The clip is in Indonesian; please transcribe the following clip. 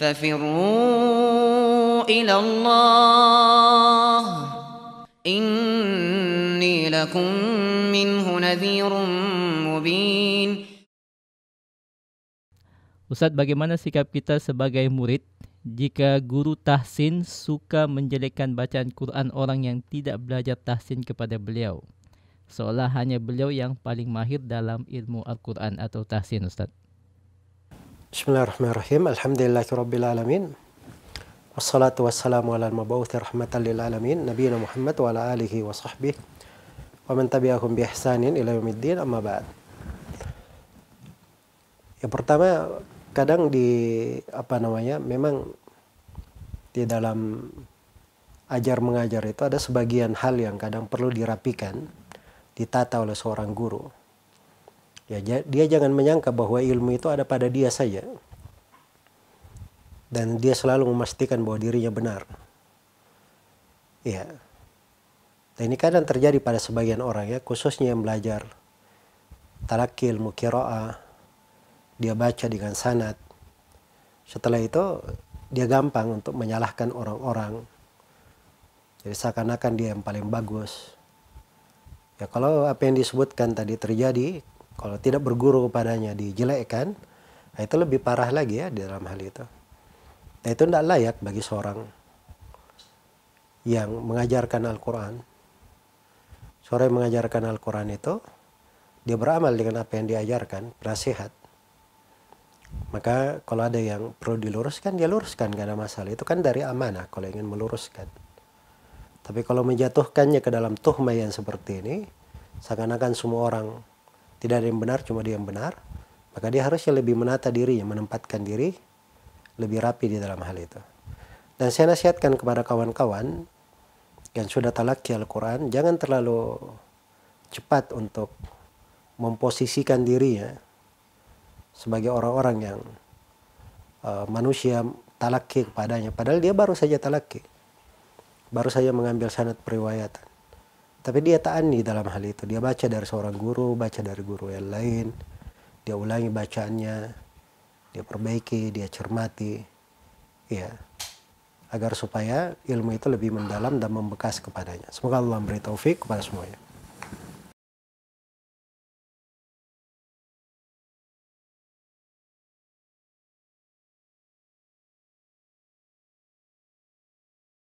ففروا إلى الله إني لكم منه نذير مبين Ustadz, bagaimana sikap kita sebagai murid jika guru tahsin suka menjelekkan bacaan Quran orang yang tidak belajar tahsin kepada beliau? Seolah hanya beliau yang paling mahir dalam ilmu Al-Quran atau tahsin, Ustadz. Bismillahirrahmanirrahim. Alhamdulillahi alamin. Wassalatu wassalamu ala al-mabawuthi rahmatan lil alamin. Muhammad wa ala alihi wa sahbihi. Wa man tabi'ahum bi ihsanin ila yaumiddin amma ba'd. Ya pertama, kadang di apa namanya, memang di dalam ajar mengajar itu ada sebagian hal yang kadang perlu dirapikan, ditata oleh seorang guru Ya, dia jangan menyangka bahwa ilmu itu ada pada dia saja. Dan dia selalu memastikan bahwa dirinya benar. Ya. Dan ini kadang terjadi pada sebagian orang ya, khususnya yang belajar talakil, mukiroa, dia baca dengan sanat. Setelah itu dia gampang untuk menyalahkan orang-orang. Jadi seakan-akan dia yang paling bagus. Ya kalau apa yang disebutkan tadi terjadi, kalau tidak berguru kepadanya dijelekkan, nah itu lebih parah lagi ya di dalam hal itu. Nah itu tidak layak bagi seorang yang mengajarkan Al-Quran. Seorang yang mengajarkan Al-Quran itu, dia beramal dengan apa yang diajarkan, nasihat. Maka kalau ada yang perlu diluruskan, dia luruskan, gak ada masalah. Itu kan dari amanah kalau ingin meluruskan. Tapi kalau menjatuhkannya ke dalam tuhma yang seperti ini, seakan-akan semua orang tidak ada yang benar, cuma dia yang benar. Maka dia harusnya lebih menata diri, yang menempatkan diri lebih rapi di dalam hal itu. Dan saya nasihatkan kepada kawan-kawan yang sudah talaki Al-Quran, jangan terlalu cepat untuk memposisikan diri ya sebagai orang-orang yang uh, manusia talaki kepadanya. Padahal dia baru saja talaki, baru saja mengambil sanad periwayatan tapi dia taani dalam hal itu dia baca dari seorang guru baca dari guru yang lain dia ulangi bacaannya dia perbaiki dia cermati ya agar supaya ilmu itu lebih mendalam dan membekas kepadanya semoga Allah memberi taufik kepada semuanya